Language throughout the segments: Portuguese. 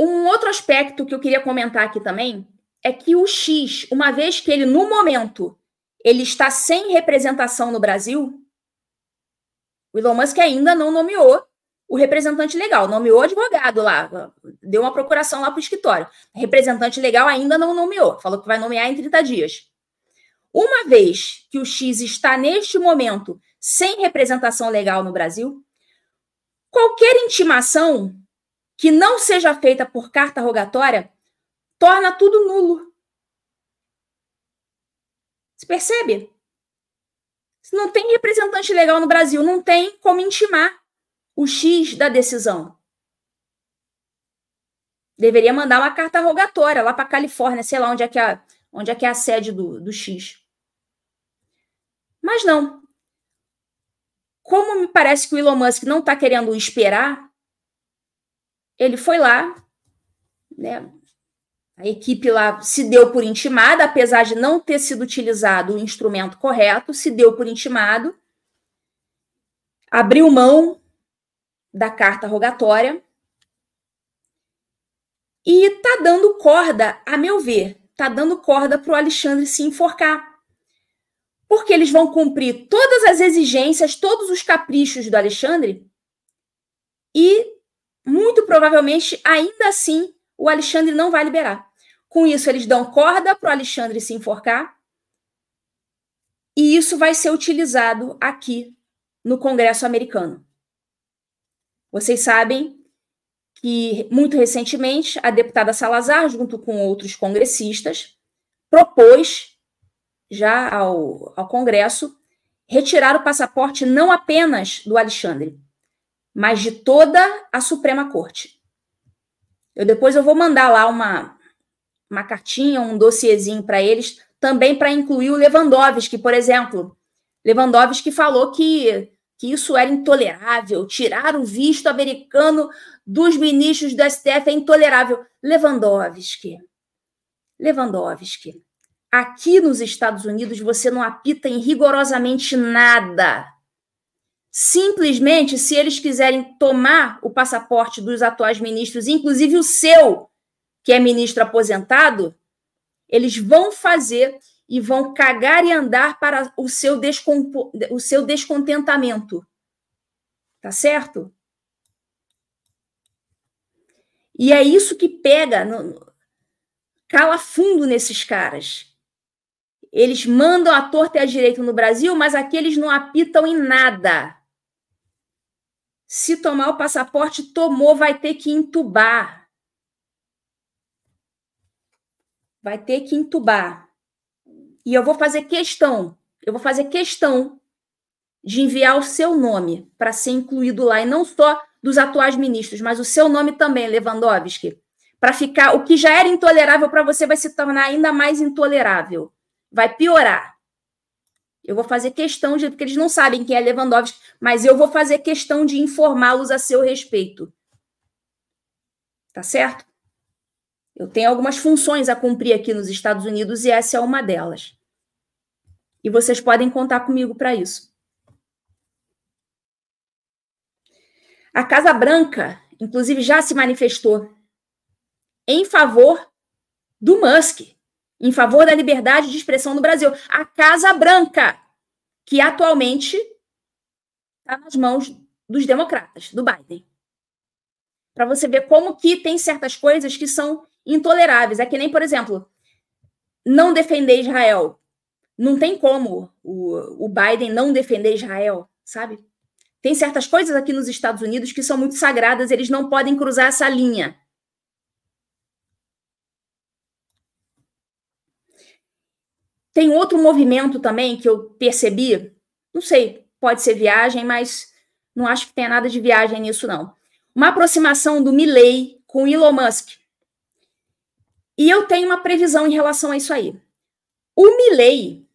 Um outro aspecto que eu queria comentar aqui também é que o X, uma vez que ele no momento ele está sem representação no Brasil, o Elon Musk ainda não nomeou o representante legal, nomeou advogado lá, deu uma procuração lá para o escritório. Representante legal ainda não nomeou, falou que vai nomear em 30 dias. Uma vez que o X está neste momento sem representação legal no Brasil, qualquer intimação que não seja feita por carta rogatória torna tudo nulo. Você percebe? Se não tem representante legal no Brasil, não tem como intimar o X da decisão. Deveria mandar uma carta rogatória lá para a Califórnia, sei lá onde é que é, onde é, que é a sede do, do X. Mas não. Como me parece que o Elon Musk não está querendo esperar ele foi lá, né? A equipe lá se deu por intimada, apesar de não ter sido utilizado o instrumento correto, se deu por intimado, abriu mão da carta rogatória e tá dando corda, a meu ver, tá dando corda para o Alexandre se enforcar. Porque eles vão cumprir todas as exigências, todos os caprichos do Alexandre e muito provavelmente, ainda assim, o Alexandre não vai liberar. Com isso, eles dão corda para o Alexandre se enforcar. E isso vai ser utilizado aqui no Congresso americano. Vocês sabem que, muito recentemente, a deputada Salazar, junto com outros congressistas, propôs já ao, ao Congresso retirar o passaporte não apenas do Alexandre, mas de toda a Suprema Corte. Eu depois eu vou mandar lá uma, uma cartinha, um dossiezinho para eles, também para incluir o Lewandowski, por exemplo. Lewandowski falou que, que isso era intolerável, tirar o visto americano dos ministros do STF é intolerável. Lewandowski, Lewandowski, aqui nos Estados Unidos você não apita em rigorosamente nada Simplesmente, se eles quiserem tomar o passaporte dos atuais ministros, inclusive o seu, que é ministro aposentado, eles vão fazer e vão cagar e andar para o seu, o seu descontentamento. Tá certo? E é isso que pega, no... cala fundo nesses caras. Eles mandam a torta e a direita no Brasil, mas aqui eles não apitam em nada. Se tomar o passaporte, tomou, vai ter que entubar. Vai ter que entubar. E eu vou fazer questão, eu vou fazer questão de enviar o seu nome para ser incluído lá, e não só dos atuais ministros, mas o seu nome também, Lewandowski, para ficar o que já era intolerável para você vai se tornar ainda mais intolerável, vai piorar. Eu vou fazer questão de, porque eles não sabem quem é Lewandowski, mas eu vou fazer questão de informá-los a seu respeito. Tá certo? Eu tenho algumas funções a cumprir aqui nos Estados Unidos e essa é uma delas. E vocês podem contar comigo para isso. A Casa Branca, inclusive, já se manifestou em favor do Musk em favor da liberdade de expressão no Brasil. A Casa Branca, que atualmente está nas mãos dos democratas, do Biden. Para você ver como que tem certas coisas que são intoleráveis. É que nem, por exemplo, não defender Israel. Não tem como o, o Biden não defender Israel, sabe? Tem certas coisas aqui nos Estados Unidos que são muito sagradas, eles não podem cruzar essa linha. Tem outro movimento também que eu percebi, não sei, pode ser viagem, mas não acho que tenha nada de viagem nisso, não. Uma aproximação do Milley com Elon Musk. E eu tenho uma previsão em relação a isso aí. O Milley,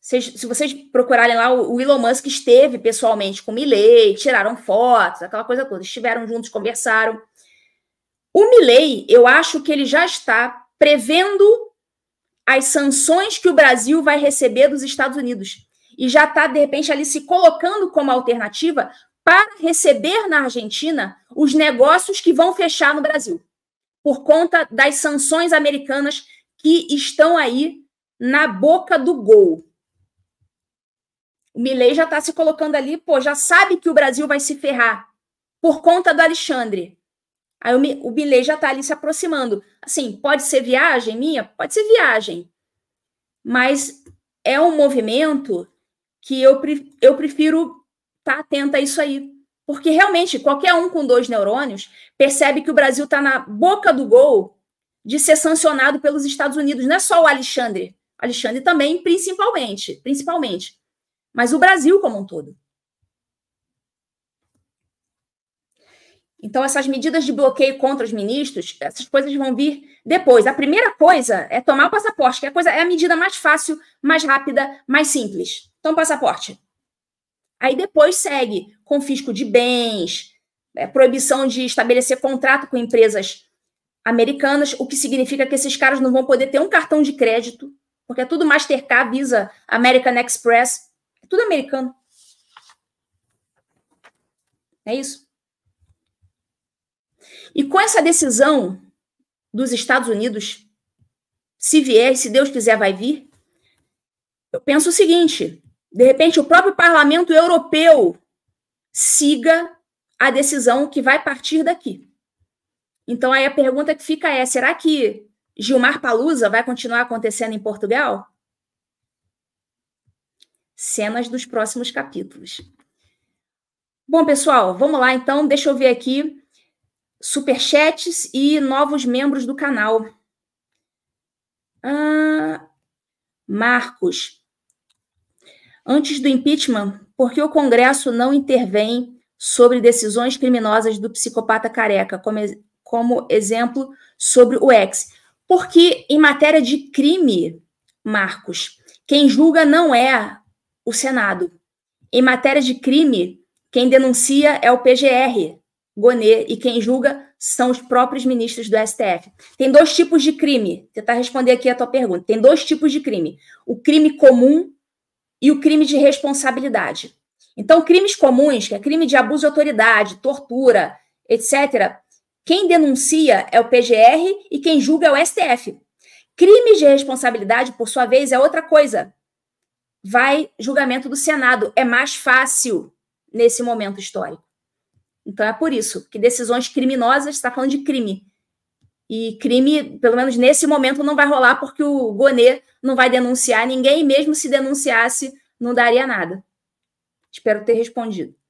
se vocês procurarem lá, o Elon Musk esteve pessoalmente com o Milley, tiraram fotos, aquela coisa toda, estiveram juntos, conversaram. O Milley, eu acho que ele já está prevendo as sanções que o Brasil vai receber dos Estados Unidos. E já está, de repente, ali se colocando como alternativa para receber na Argentina os negócios que vão fechar no Brasil, por conta das sanções americanas que estão aí na boca do gol. O Milley já está se colocando ali, pô, já sabe que o Brasil vai se ferrar por conta do Alexandre. Aí o, bilhete já está ali se aproximando. Assim, pode ser viagem minha? Pode ser viagem. Mas é um movimento que eu, eu prefiro estar tá atenta a isso aí. Porque realmente, qualquer um com dois neurônios percebe que o Brasil está na boca do gol de ser sancionado pelos Estados Unidos. Não é só o Alexandre. Alexandre também, principalmente. Principalmente. Mas o Brasil como um todo. Então, essas medidas de bloqueio contra os ministros, essas coisas vão vir depois. A primeira coisa é tomar o passaporte, que é a, coisa, é a medida mais fácil, mais rápida, mais simples. o passaporte. Aí depois segue confisco de bens, é, proibição de estabelecer contrato com empresas americanas, o que significa que esses caras não vão poder ter um cartão de crédito, porque é tudo Mastercard, Visa, American Express, é tudo americano. É isso. E com essa decisão dos Estados Unidos, se vier, se Deus quiser, vai vir, eu penso o seguinte: de repente, o próprio parlamento europeu siga a decisão que vai partir daqui. Então, aí a pergunta que fica é: será que Gilmar Palusa vai continuar acontecendo em Portugal? Cenas dos próximos capítulos. Bom, pessoal, vamos lá então. Deixa eu ver aqui superchats e novos membros do canal. Ah, Marcos, antes do impeachment, por que o Congresso não intervém sobre decisões criminosas do psicopata careca, como, como exemplo sobre o ex? Porque em matéria de crime, Marcos, quem julga não é o Senado. Em matéria de crime, quem denuncia é o PGR, Gonê e quem julga são os próprios ministros do STF. Tem dois tipos de crime. Tentar responder aqui a tua pergunta. Tem dois tipos de crime: o crime comum e o crime de responsabilidade. Então, crimes comuns, que é crime de abuso de autoridade, tortura, etc., quem denuncia é o PGR e quem julga é o STF. Crimes de responsabilidade, por sua vez, é outra coisa. Vai julgamento do Senado. É mais fácil nesse momento histórico. Então é por isso que decisões criminosas está falando de crime. E crime, pelo menos nesse momento, não vai rolar porque o Gonê não vai denunciar ninguém, e mesmo se denunciasse, não daria nada. Espero ter respondido.